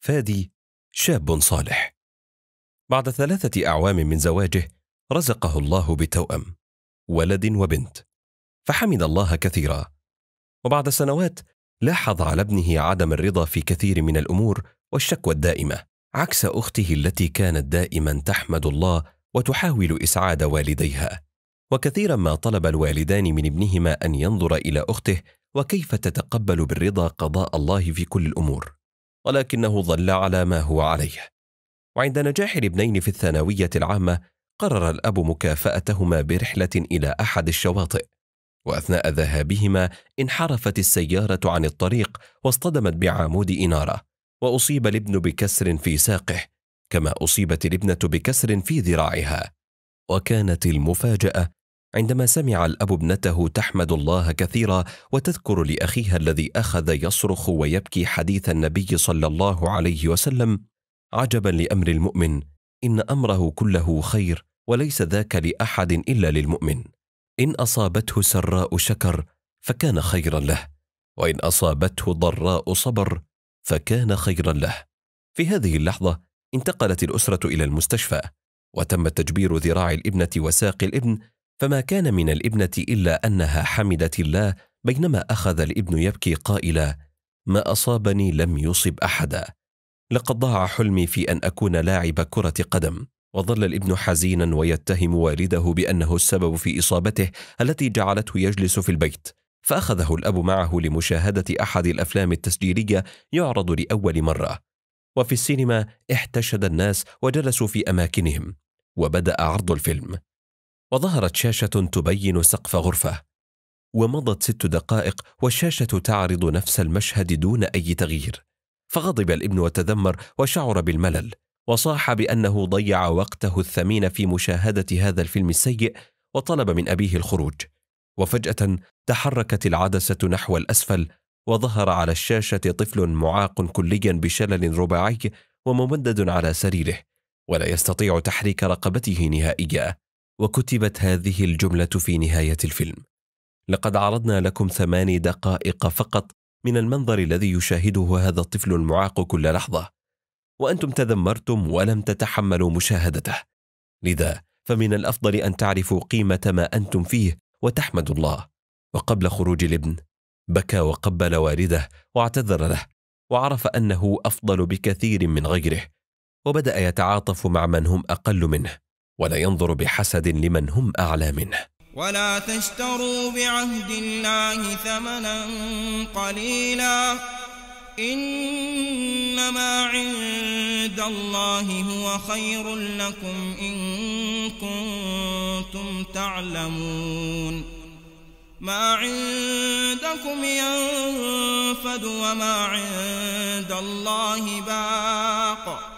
فادي شاب صالح بعد ثلاثه اعوام من زواجه رزقه الله بتوأم ولد وبنت فحمد الله كثيرا وبعد سنوات لاحظ على ابنه عدم الرضا في كثير من الامور والشكوى الدائمه عكس اخته التي كانت دائما تحمد الله وتحاول اسعاد والديها وكثيرا ما طلب الوالدان من ابنهما ان ينظر الى اخته وكيف تتقبل بالرضا قضاء الله في كل الامور ولكنه ظل على ما هو عليه وعند نجاح الابنين في الثانوية العامة قرر الأب مكافأتهما برحلة إلى أحد الشواطئ وأثناء ذهابهما انحرفت السيارة عن الطريق واصطدمت بعمود إنارة وأصيب الابن بكسر في ساقه كما أصيبت الابنة بكسر في ذراعها وكانت المفاجأة عندما سمع الأب ابنته تحمد الله كثيرا وتذكر لأخيها الذي أخذ يصرخ ويبكي حديث النبي صلى الله عليه وسلم عجبا لأمر المؤمن إن أمره كله خير وليس ذاك لأحد إلا للمؤمن إن أصابته سراء شكر فكان خيرا له وإن أصابته ضراء صبر فكان خيرا له في هذه اللحظة انتقلت الأسرة إلى المستشفى وتم تجبير ذراع الابنة وساق الابن فما كان من الابنة إلا أنها حمدت الله بينما أخذ الابن يبكي قائلا ما أصابني لم يصب أحدا لقد ضاع حلمي في أن أكون لاعب كرة قدم وظل الابن حزينا ويتهم والده بأنه السبب في إصابته التي جعلته يجلس في البيت فأخذه الأب معه لمشاهدة أحد الأفلام التسجيلية يعرض لأول مرة وفي السينما احتشد الناس وجلسوا في أماكنهم وبدأ عرض الفيلم وظهرت شاشة تبين سقف غرفة ومضت ست دقائق والشاشة تعرض نفس المشهد دون أي تغيير فغضب الابن وتذمر وشعر بالملل وصاح بأنه ضيع وقته الثمين في مشاهدة هذا الفيلم السيء وطلب من أبيه الخروج وفجأة تحركت العدسة نحو الأسفل وظهر على الشاشة طفل معاق كليا بشلل رباعي وممدد على سريره ولا يستطيع تحريك رقبته نهائيا وكتبت هذه الجملة في نهاية الفيلم. لقد عرضنا لكم ثماني دقائق فقط من المنظر الذي يشاهده هذا الطفل المعاق كل لحظة، وأنتم تذمرتم ولم تتحملوا مشاهدته. لذا فمن الأفضل أن تعرفوا قيمة ما أنتم فيه وتحمدوا الله. وقبل خروج الابن، بكى وقبل والده واعتذر له، وعرف أنه أفضل بكثير من غيره، وبدأ يتعاطف مع من هم أقل منه. ولا ينظر بحسد لمن هم أعلى منه ولا تشتروا بعهد الله ثمنا قليلا إنما عند الله هو خير لكم إن كنتم تعلمون ما عندكم ينفد وما عند الله باق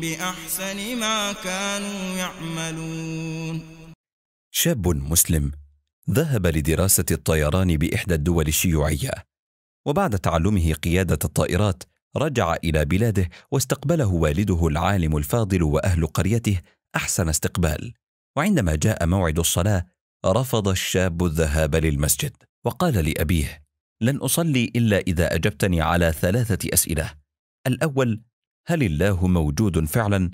بأحسن ما كانوا يعملون شاب مسلم ذهب لدراسة الطيران بإحدى الدول الشيوعية وبعد تعلمه قيادة الطائرات رجع إلى بلاده واستقبله والده العالم الفاضل وأهل قريته أحسن استقبال وعندما جاء موعد الصلاة رفض الشاب الذهاب للمسجد وقال لأبيه لن أصلي إلا إذا أجبتني على ثلاثة أسئلة الأول هل الله موجود فعلا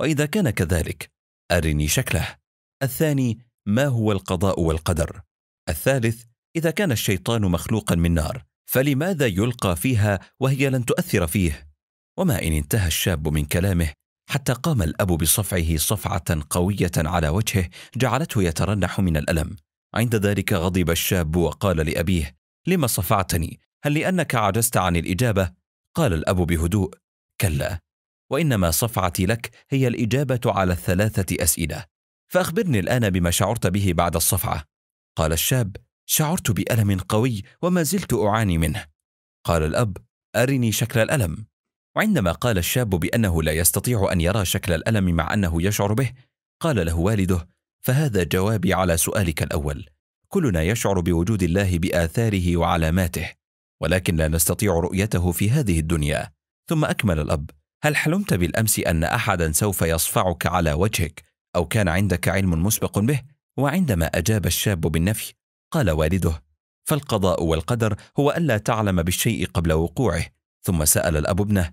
واذا كان كذلك ارني شكله الثاني ما هو القضاء والقدر الثالث اذا كان الشيطان مخلوقا من نار فلماذا يلقى فيها وهي لن تؤثر فيه وما ان انتهى الشاب من كلامه حتى قام الاب بصفعه صفعه قويه على وجهه جعلته يترنح من الالم عند ذلك غضب الشاب وقال لابيه لم صفعتني هل لانك عجزت عن الاجابه قال الاب بهدوء كلا وانما صفعتي لك هي الاجابه على الثلاثه اسئله فاخبرني الان بما شعرت به بعد الصفعه قال الشاب شعرت بالم قوي وما زلت اعاني منه قال الاب ارني شكل الالم وعندما قال الشاب بانه لا يستطيع ان يرى شكل الالم مع انه يشعر به قال له والده فهذا جوابي على سؤالك الاول كلنا يشعر بوجود الله باثاره وعلاماته ولكن لا نستطيع رؤيته في هذه الدنيا ثم أكمل الأب هل حلمت بالأمس أن أحدا سوف يصفعك على وجهك أو كان عندك علم مسبق به؟ وعندما أجاب الشاب بالنفي قال والده فالقضاء والقدر هو ألا تعلم بالشيء قبل وقوعه ثم سأل الأب ابنه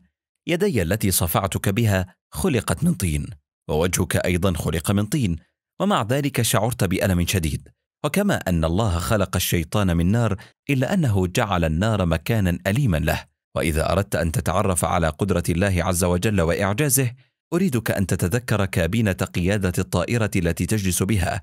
يدي التي صفعتك بها خلقت من طين ووجهك أيضا خلق من طين ومع ذلك شعرت بألم شديد وكما أن الله خلق الشيطان من نار إلا أنه جعل النار مكانا أليما له واذا اردت ان تتعرف على قدره الله عز وجل واعجازه اريدك ان تتذكر كابينه قياده الطائره التي تجلس بها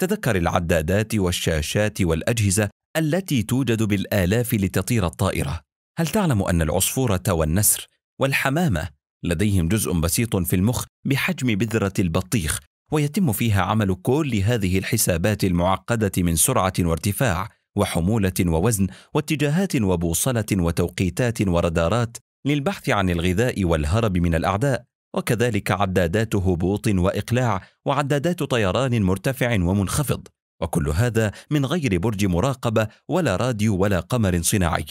تذكر العدادات والشاشات والاجهزه التي توجد بالالاف لتطير الطائره هل تعلم ان العصفوره والنسر والحمامه لديهم جزء بسيط في المخ بحجم بذره البطيخ ويتم فيها عمل كل هذه الحسابات المعقده من سرعه وارتفاع وحمولة ووزن واتجاهات وبوصلة وتوقيتات وردارات للبحث عن الغذاء والهرب من الأعداء وكذلك عدادات هبوط وإقلاع وعدادات طيران مرتفع ومنخفض وكل هذا من غير برج مراقبة ولا راديو ولا قمر صناعي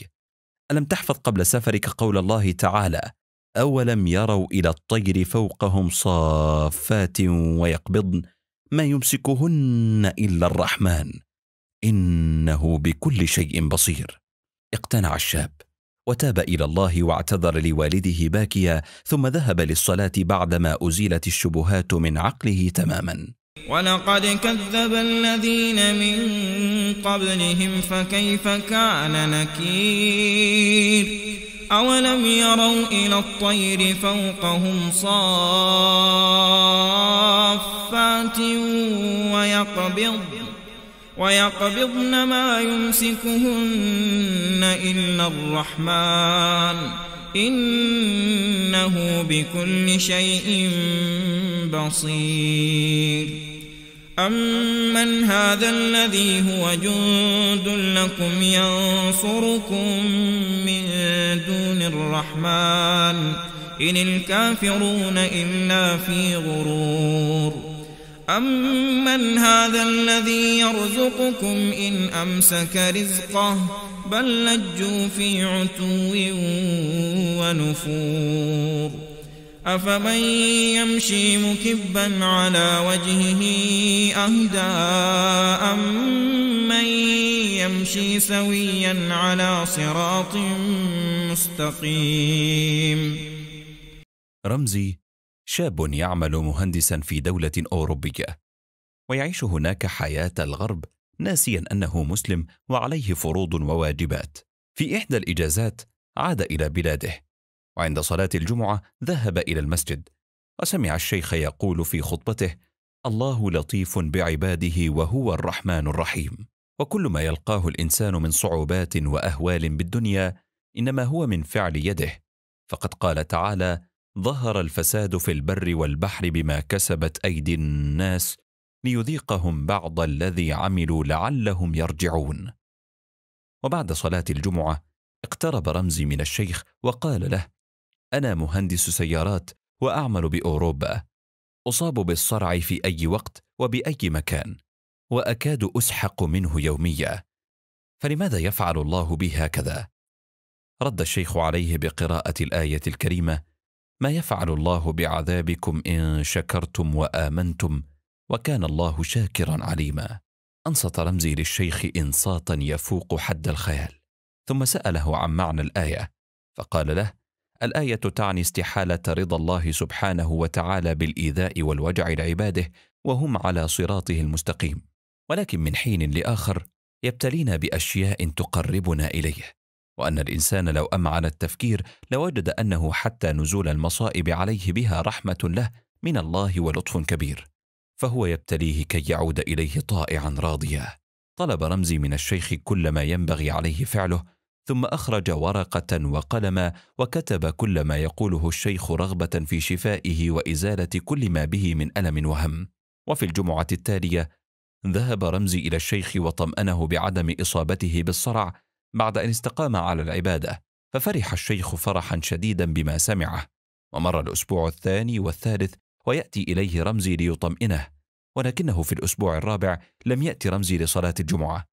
ألم تحفظ قبل سفرك قول الله تعالى أولم يروا إلى الطير فوقهم صافات ويقبضن ما يمسكهن إلا الرحمن انه بكل شيء بصير اقتنع الشاب وتاب الى الله واعتذر لوالده باكيا ثم ذهب للصلاه بعدما ازيلت الشبهات من عقله تماما ولقد كذب الذين من قبلهم فكيف كان نكير أولم يروا إلى الطير فوقهم صافات ويقبض ويقبضن ما يمسكهن إلا الرحمن إنه بكل شيء بصير أمن هذا الذي هو جند لكم ينصركم من دون الرحمن إن الكافرون إلا في غرور أمن هذا الذي يرزقكم إن أمسك رزقه بل لجوا في عتو ونفور أفمن يمشي مكبا على وجهه أهدى أمن يمشي سويا على صراط مستقيم رمزي شاب يعمل مهندسا في دولة أوروبية ويعيش هناك حياة الغرب ناسيا أنه مسلم وعليه فروض وواجبات في إحدى الإجازات عاد إلى بلاده وعند صلاة الجمعة ذهب إلى المسجد وسمع الشيخ يقول في خطبته الله لطيف بعباده وهو الرحمن الرحيم وكل ما يلقاه الإنسان من صعوبات وأهوال بالدنيا إنما هو من فعل يده فقد قال تعالى ظهر الفساد في البر والبحر بما كسبت ايدي الناس ليذيقهم بعض الذي عملوا لعلهم يرجعون وبعد صلاه الجمعه اقترب رمزي من الشيخ وقال له انا مهندس سيارات واعمل باوروبا اصاب بالصرع في اي وقت وباي مكان واكاد اسحق منه يوميا فلماذا يفعل الله بي هكذا رد الشيخ عليه بقراءه الايه الكريمه ما يفعل الله بعذابكم ان شكرتم وامنتم وكان الله شاكرا عليما انصت رمزي للشيخ انصاتا يفوق حد الخيال ثم ساله عن معنى الايه فقال له الايه تعني استحاله رضا الله سبحانه وتعالى بالايذاء والوجع لعباده وهم على صراطه المستقيم ولكن من حين لاخر يبتلينا باشياء تقربنا اليه وان الانسان لو امعن التفكير لوجد انه حتى نزول المصائب عليه بها رحمه له من الله ولطف كبير فهو يبتليه كي يعود اليه طائعا راضيا طلب رمزي من الشيخ كل ما ينبغي عليه فعله ثم اخرج ورقه وقلما وكتب كل ما يقوله الشيخ رغبه في شفائه وازاله كل ما به من الم وهم وفي الجمعه التاليه ذهب رمزي الى الشيخ وطمانه بعدم اصابته بالصرع بعد ان استقام على العباده ففرح الشيخ فرحا شديدا بما سمعه ومر الاسبوع الثاني والثالث وياتي اليه رمزي ليطمئنه ولكنه في الاسبوع الرابع لم ياتي رمزي لصلاه الجمعه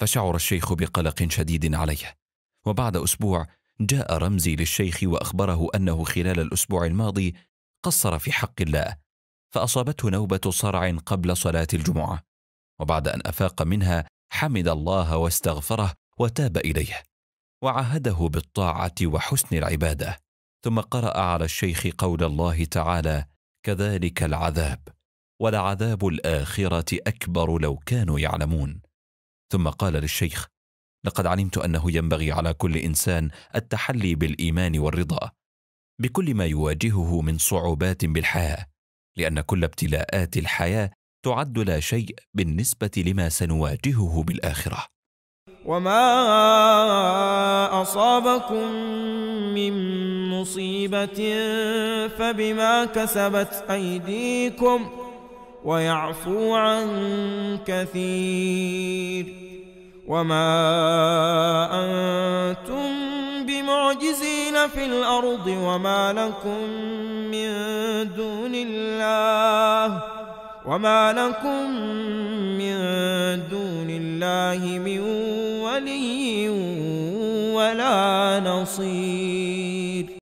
فشعر الشيخ بقلق شديد عليه وبعد اسبوع جاء رمزي للشيخ واخبره انه خلال الاسبوع الماضي قصر في حق الله فاصابته نوبه صرع قبل صلاه الجمعه وبعد ان افاق منها حمد الله واستغفره وتاب اليه وعهده بالطاعه وحسن العباده ثم قرا على الشيخ قول الله تعالى كذلك العذاب ولعذاب الاخره اكبر لو كانوا يعلمون ثم قال للشيخ لقد علمت انه ينبغي على كل انسان التحلي بالايمان والرضا بكل ما يواجهه من صعوبات بالحياه لان كل ابتلاءات الحياه تعد لا شيء بالنسبه لما سنواجهه بالاخره وما اصابكم من مصيبه فبما كسبت ايديكم ويعفو عن كثير وما انتم بمعجزين في الارض وما لكم من دون الله وما لكم من دون الله من ولي ولا نصير